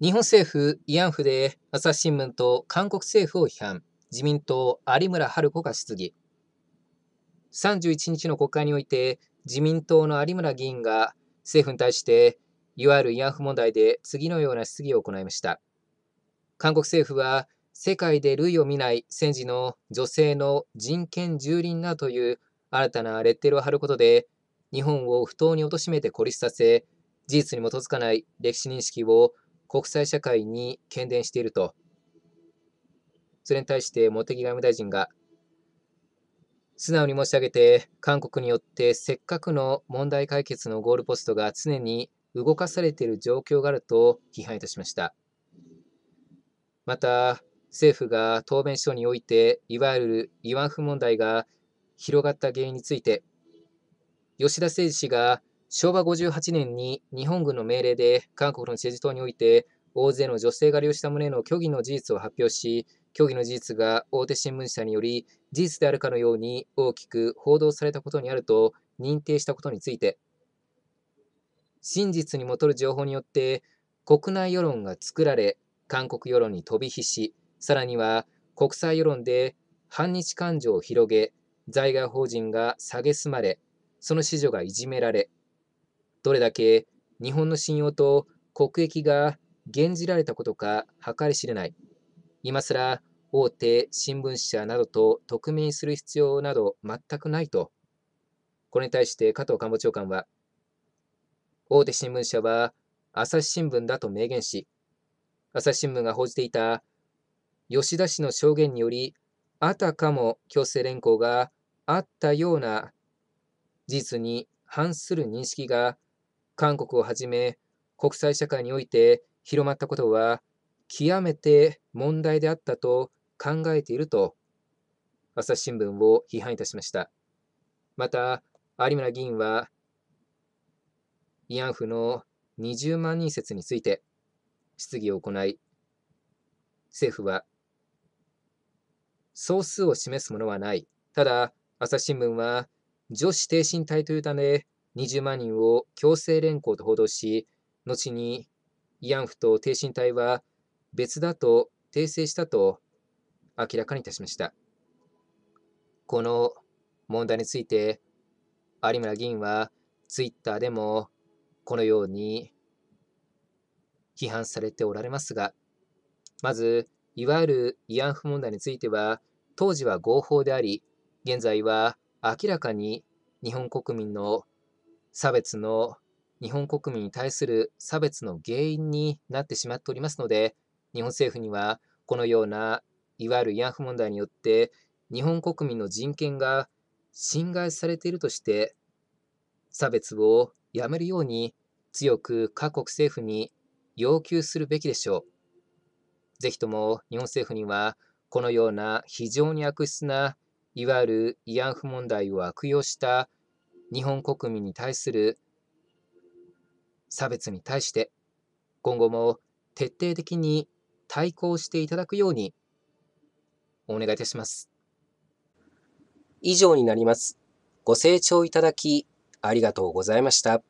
日本政府慰安婦で朝日新聞と韓国政府を批判自民党有村春子が質疑31日の国会において自民党の有村議員が政府に対していわゆる慰安婦問題で次のような質疑を行いました韓国政府は世界で類を見ない戦時の女性の人権蹂躙なという新たなレッテルを貼ることで日本を不当に貶めて孤立させ事実に基づかない歴史認識を国際社会に喧伝していると、それに対して茂木外務大臣が、素直に申し上げて、韓国によってせっかくの問題解決のゴールポストが常に動かされている状況があると批判いたしました。また、政府が答弁書において、いわゆる慰安婦問題が広がった原因について、吉田誠二氏が昭和58年に日本軍の命令で韓国のチェジ島において大勢の女性狩りをした旨の虚偽の事実を発表し、虚偽の事実が大手新聞社により事実であるかのように大きく報道されたことにあると認定したことについて、真実に基る情報によって国内世論が作られ、韓国世論に飛び火し、さらには国際世論で反日感情を広げ、在外邦人が蔑まれ、その子女がいじめられ、どれだけ日本の信用と国益が減じられたことか計り知れない。今すら大手新聞社などと匿名にする必要など全くないと。これに対して加藤官房長官は、大手新聞社は朝日新聞だと明言し、朝日新聞が報じていた吉田氏の証言により、あたかも強制連行があったような事実に反する認識が韓国をはじめ国際社会において広まったことは極めて問題であったと考えていると朝日新聞を批判いたしました。また、有村議員は、慰安婦の20万人説について質疑を行い、政府は、総数を示すものはない。ただ、朝日新聞は、女子挺身隊というため、20万人を強制連行と報道し、後に慰安婦と挺身隊は別だと訂正したと明らかにいたしました。この問題について、有村議員はツイッターでもこのように批判されておられますが、まず、いわゆる慰安婦問題については、当時は合法であり、現在は明らかに日本国民の差別の日本国民に対する差別の原因になってしまっておりますので日本政府にはこのようないわゆる慰安婦問題によって日本国民の人権が侵害されているとして差別をやめるように強く各国政府に要求するべきでしょう。ぜひとも日本政府にはこのような非常に悪質ないわゆる慰安婦問題を悪用した日本国民に対する差別に対して今後も徹底的に対抗していただくようにお願いいたします。以上になります。ご清聴いただきありがとうございました。